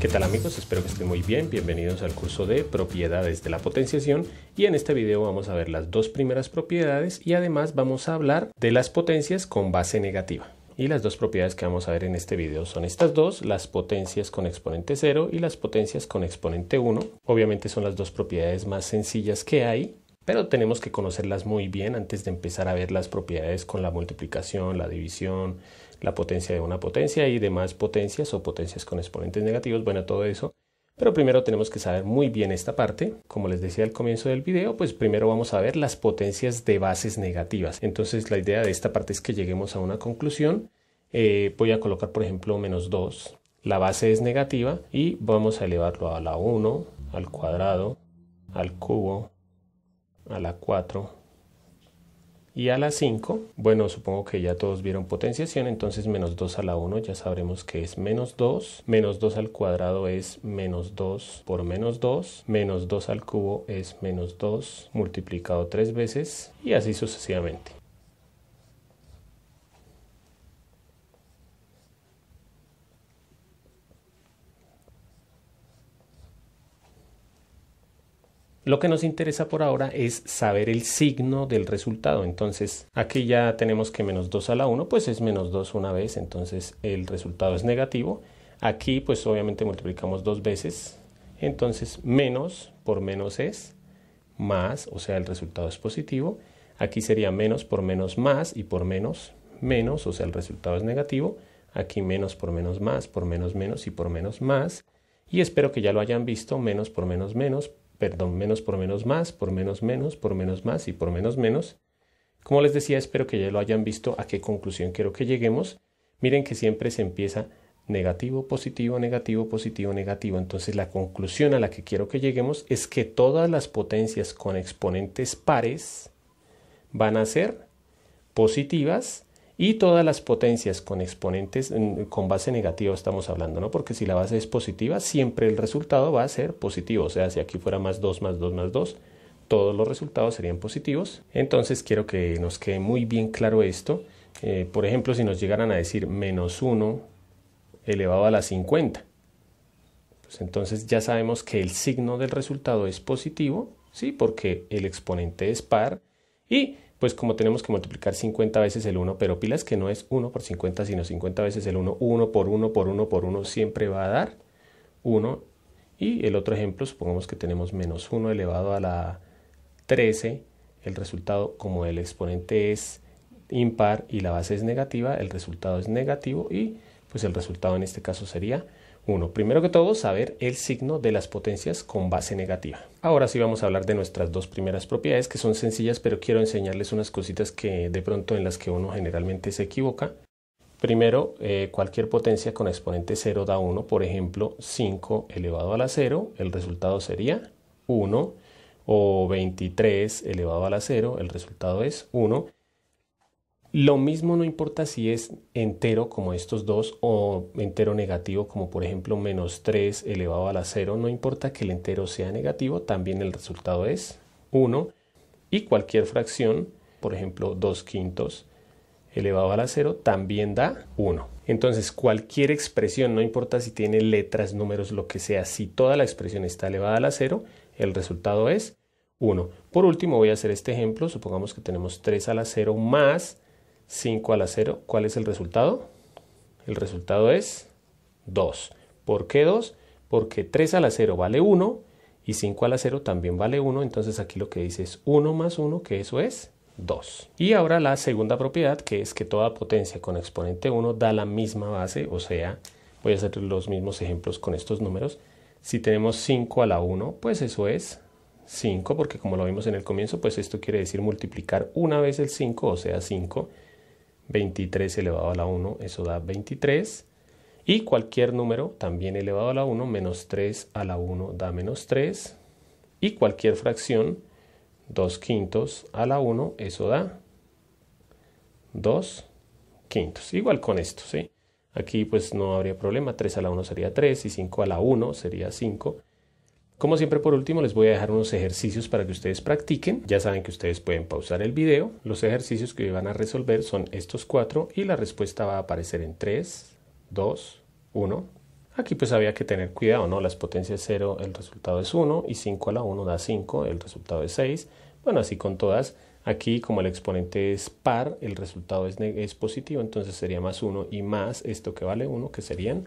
¿Qué tal amigos? Espero que estén muy bien. Bienvenidos al curso de propiedades de la potenciación y en este video vamos a ver las dos primeras propiedades y además vamos a hablar de las potencias con base negativa. Y las dos propiedades que vamos a ver en este video son estas dos, las potencias con exponente 0 y las potencias con exponente 1. Obviamente son las dos propiedades más sencillas que hay pero tenemos que conocerlas muy bien antes de empezar a ver las propiedades con la multiplicación, la división, la potencia de una potencia y demás potencias o potencias con exponentes negativos, bueno, todo eso. Pero primero tenemos que saber muy bien esta parte. Como les decía al comienzo del video, pues primero vamos a ver las potencias de bases negativas. Entonces la idea de esta parte es que lleguemos a una conclusión. Eh, voy a colocar por ejemplo menos 2. La base es negativa y vamos a elevarlo a la 1, al cuadrado, al cubo, a la 4 y a la 5. Bueno, supongo que ya todos vieron potenciación, entonces menos 2 a la 1 ya sabremos que es menos 2. Menos 2 al cuadrado es menos 2 por menos 2. Menos 2 al cubo es menos 2 multiplicado 3 veces y así sucesivamente. Lo que nos interesa por ahora es saber el signo del resultado. Entonces, aquí ya tenemos que menos 2 a la 1, pues es menos 2 una vez, entonces el resultado es negativo. Aquí, pues obviamente multiplicamos dos veces, entonces menos por menos es más, o sea, el resultado es positivo. Aquí sería menos por menos más y por menos menos, o sea, el resultado es negativo. Aquí menos por menos más, por menos menos y por menos más. Y espero que ya lo hayan visto, menos por menos menos, perdón, menos por menos más, por menos menos, por menos más y por menos menos. Como les decía, espero que ya lo hayan visto a qué conclusión quiero que lleguemos. Miren que siempre se empieza negativo, positivo, negativo, positivo, negativo. Entonces la conclusión a la que quiero que lleguemos es que todas las potencias con exponentes pares van a ser positivas y todas las potencias con exponentes con base negativa estamos hablando, ¿no? Porque si la base es positiva, siempre el resultado va a ser positivo, o sea, si aquí fuera más 2 más 2 más 2, todos los resultados serían positivos. Entonces quiero que nos quede muy bien claro esto. Eh, por ejemplo, si nos llegaran a decir menos 1 elevado a la 50, pues entonces ya sabemos que el signo del resultado es positivo, ¿sí? Porque el exponente es par y pues como tenemos que multiplicar 50 veces el 1, pero pilas que no es 1 por 50, sino 50 veces el 1, 1 por 1 por 1 por 1 siempre va a dar 1. Y el otro ejemplo, supongamos que tenemos menos 1 elevado a la 13, el resultado como el exponente es impar y la base es negativa, el resultado es negativo y pues el resultado en este caso sería Primero que todo, saber el signo de las potencias con base negativa. Ahora sí vamos a hablar de nuestras dos primeras propiedades, que son sencillas, pero quiero enseñarles unas cositas que de pronto en las que uno generalmente se equivoca. Primero, eh, cualquier potencia con exponente 0 da 1, por ejemplo, 5 elevado a la 0, el resultado sería 1, o 23 elevado a la 0, el resultado es 1. Lo mismo no importa si es entero como estos dos o entero negativo como por ejemplo menos 3 elevado a la 0, no importa que el entero sea negativo, también el resultado es 1 y cualquier fracción, por ejemplo 2 quintos elevado a la 0, también da 1. Entonces cualquier expresión, no importa si tiene letras, números, lo que sea, si toda la expresión está elevada a la 0, el resultado es 1. Por último voy a hacer este ejemplo, supongamos que tenemos 3 a la 0 más 5 a la 0, ¿cuál es el resultado? El resultado es 2. ¿Por qué 2? Porque 3 a la 0 vale 1 y 5 a la 0 también vale 1, entonces aquí lo que dice es 1 más 1, que eso es 2. Y ahora la segunda propiedad, que es que toda potencia con exponente 1 da la misma base, o sea, voy a hacer los mismos ejemplos con estos números. Si tenemos 5 a la 1, pues eso es 5, porque como lo vimos en el comienzo, pues esto quiere decir multiplicar una vez el 5, o sea, 5 23 elevado a la 1, eso da 23. Y cualquier número también elevado a la 1, menos 3 a la 1 da menos 3. Y cualquier fracción, 2 quintos a la 1, eso da 2 quintos. Igual con esto, ¿sí? Aquí pues no habría problema, 3 a la 1 sería 3 y 5 a la 1 sería 5 como siempre por último les voy a dejar unos ejercicios para que ustedes practiquen. Ya saben que ustedes pueden pausar el video. Los ejercicios que van a resolver son estos cuatro y la respuesta va a aparecer en 3, 2, 1. Aquí pues había que tener cuidado, ¿no? Las potencias 0, el resultado es 1 y 5 a la 1 da 5, el resultado es 6. Bueno, así con todas. Aquí como el exponente es par, el resultado es, es positivo, entonces sería más 1 y más esto que vale 1, que serían